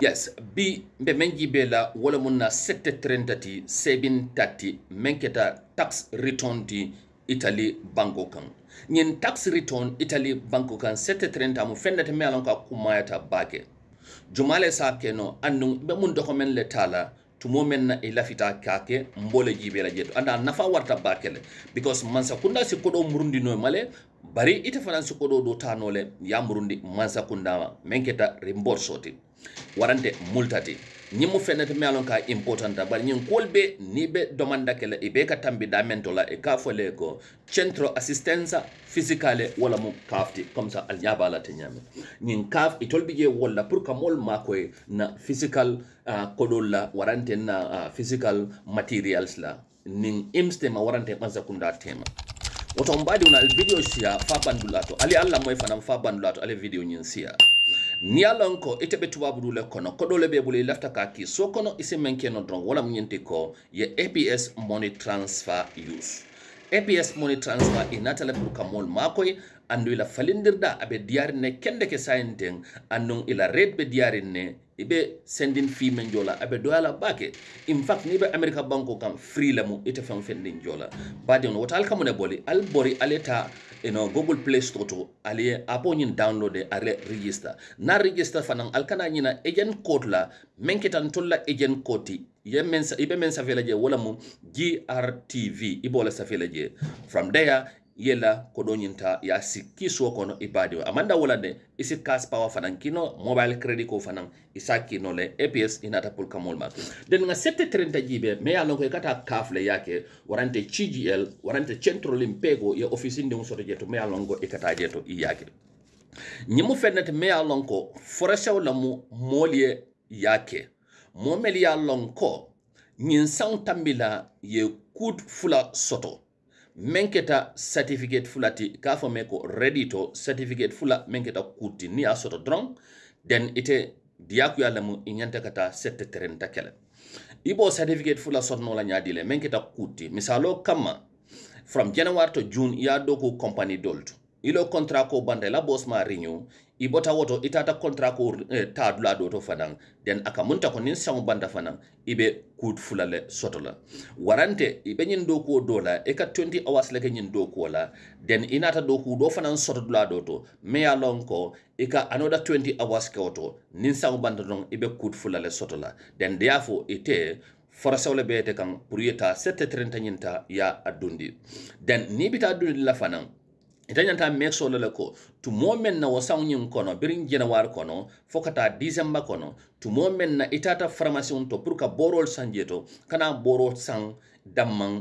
yes bi mbe men jibe la wala mun na 730 ti 730 men keta tax return ti italy banko kan ñin tax return italy banko kan 730 mu fennata me alon ka kumayata bake jumale sa keno annun be mun dokomen le tala tumo men i lafita kake mbole jibela jeto anda nafa warta bakele because mansa kunda si kodo murundi no male bari ite fana si kodo do tanole ya murundi mansa kunda menketa rimbor soti warante multati ñiŋ mu fennete me loŋ ka importanta bari ñiŋ kuolu be ni be domanda ke la i be ka tambi dameŋ to la i ka fo le ko centro assistenza fisicale wala mu kafti comme ça al ñaa la te ñaami ñiŋ kaf itolu bi je wolu la pour ka moolu maakoye na physical uh, kodol la warante na uh, physical materials la niŋ ims tema warante mansa kunda tema woto mbaadi wona ali video siya fa bandulato ali alla moy fanaŋ fa bandulato ali video ñiŋ siya ni ye lon ko ite be tubabulu le kono kodo le be bulu i lafita ka ki so kono i si meŋ ke no doroŋ wala mu ko ye aps money transfer use APS money transfer inatala e pour kamol makoy andu ila falindirda abe diyarinne kende ke sayinten annun ila red be diyarinne ibe sendin fi men jola abe doyala bake in fact ni be america banko kam free lamu ite fen fen jola badin wota al kamune boli al bori aleta eno google play store to ali e apo nyin download e, ale register na register fanan al nyina agent code la menkitan tolla agent code ye men ibe men safela je wala mu grtv ibola safela je from there yela kodoñinta ya sikki suwo kono ibadiwo amanda wala de isi cash power fanan kino mobile credit ko fanan isa kino le eps inata pul kamol ma den nga 730 jibe me ya lonko kata kafle yake warante cgl warante centro limpego ya office ndi musoto jeto me ya lonko ikata jeto iyake nyimu fennet me ya lonko foreshaw lamu molie yake momel y'a a lɔn ko ñiŋ saŋo tambi la ye kuut fula soto meŋ certificate fula ti ka fo me ko ready to certificate fula meŋ keta kuut ti niŋ ye a soto doroŋ den ite diyakuya lemu i ñanta ka taa sette terenta ta le i bo certificate fula sotono la ñaadi le meŋ keta kuut ti misalo kama from january to june ye a do ko company dol to ilo contrat ko banda la boss ma renew i bota woto itata contrat ko eh, ta dula do to fanan den aka munta ko nin sango banda fanan ibe kut fulale sotola warante ibe nyin do ko dola e ka 20 hours leke nyin do ko la den inata do ku do fanan soto dula do to me ya lon e ka anoda 20 hours ke woto nin sango banda don ibe kut fulale sotola den diafo ite forasawle beete kan pour yeta 7:30 nyinta ya adundi den ni bita adundi la fanan ita ñanta mexo le le ko tumo men na wasaŋo ñiŋ kono biriŋ janawari kono fo ka taa disemba kono tumo men na itata farmasiŋo to pour ka borol sanje to kana boro saŋ dammaŋ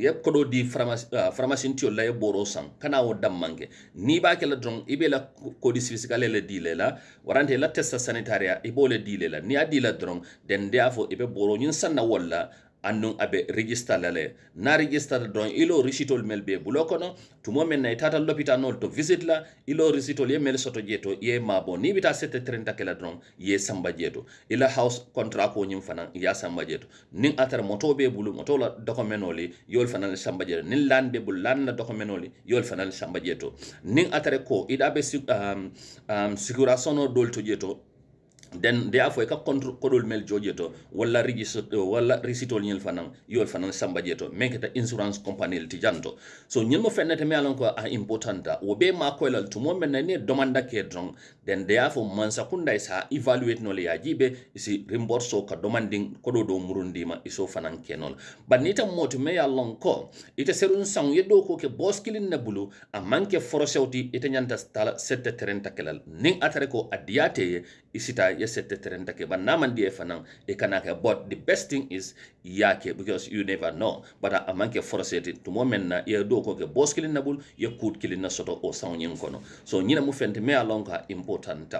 ye kodo di farmasin ah, tiyo la ye boro san kana wo dammanke ni ba ke la dron i be la kodi fisikale le di le la warante la testa sanitaria i b'o le di le la ni a di la dron den fo i be boro ñiŋ sanna wol la annun abe register lale na register don ilo risitol mel be bulo kono tumo men nay tatal l'hôpital nol to visit la ilo risitol ye mel soto jeto ye mabo ni bita 730 kala don ye samba jeto ila house contract ko nyim fanan ya samba jeto nin atar moto be bulu moto la document oli yol fanan samba jeto nin lan be bul lan la document oli yol fanan samba jeto nin atare ko ida be um, um, securation dol dolto jeto den de a fo i ka kodol mel jo to walla walla risitol ñel fanan yol fanan samba je to keta insurance compagnie ti janto so ñel mo fennete me alan ko a ah, importanta wo be ma koylal tumo men na ne domanda ke dron den de a fo mansa kunda sa evaluate nol ya jibe isi rimborso ka domanding kodo do murundima iso fanan kenol ban ita moti me ya ko ita serun san yedo ko ke boskilin na bulu a manke forosewti ita nyanta sette kelal ning atare ko adiyate isita yesette teren take but namandi fanan e kanake but the best thing is yake because you never know but amanke force it to moment na ye do ko ke boss kilin nabul ye kut kilin na soto o sound nyin kono so nyina mu fente me along ka important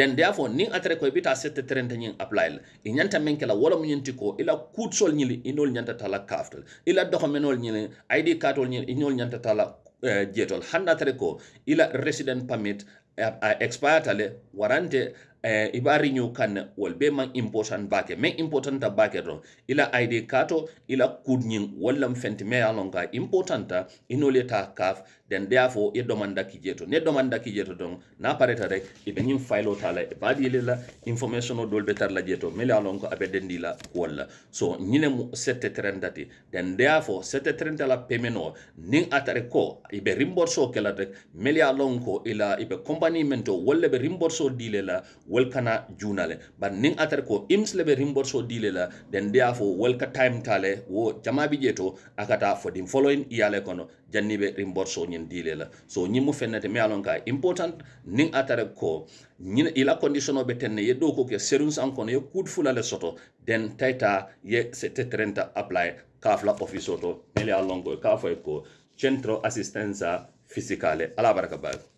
then therefore nin atre ko e bita sette teren nyin apply e nyanta men kala wala mu nyinti ko ila e kut sol nyili inol e nyanta tala kaftel ila do menol nyili id card ol nyili inol nyanta tala eh, jetol handa atre ko ila resident permit uh, uh, warante eh, ibari nyu kan wal be man important bake men important ta bake do ila id kato ila kudnyin wallam fenti me yalon ka important ta inole ta kaf den therefore e domanda ki jeto ne domanda ki jeto don na pareta rek ibe nyim filo ta la e badi le la information do dolbe tar la jeto me yalon ko abe den la wala so nyine mu 730 dati den therefore 730 la pemeno nin atare ko ibe rimborso kelate me yalon ko ila ibe company mento wala be rimborso dile la wol kana juna le bari ko ims le rimborso dile la den de fo wol time ta wo jama bi je to a ka taa fo din following iya kono janni rimborso ñiŋ dile la so ñiŋ mu fennete me ye important niŋ atara ko ñina ila conditiono be tenne ye ko ke serunsan kono ye kuut fula le soto den tayta ye sete trenta apply kafla office oto mele a lonko ko centro assistenza fiscale ala baraka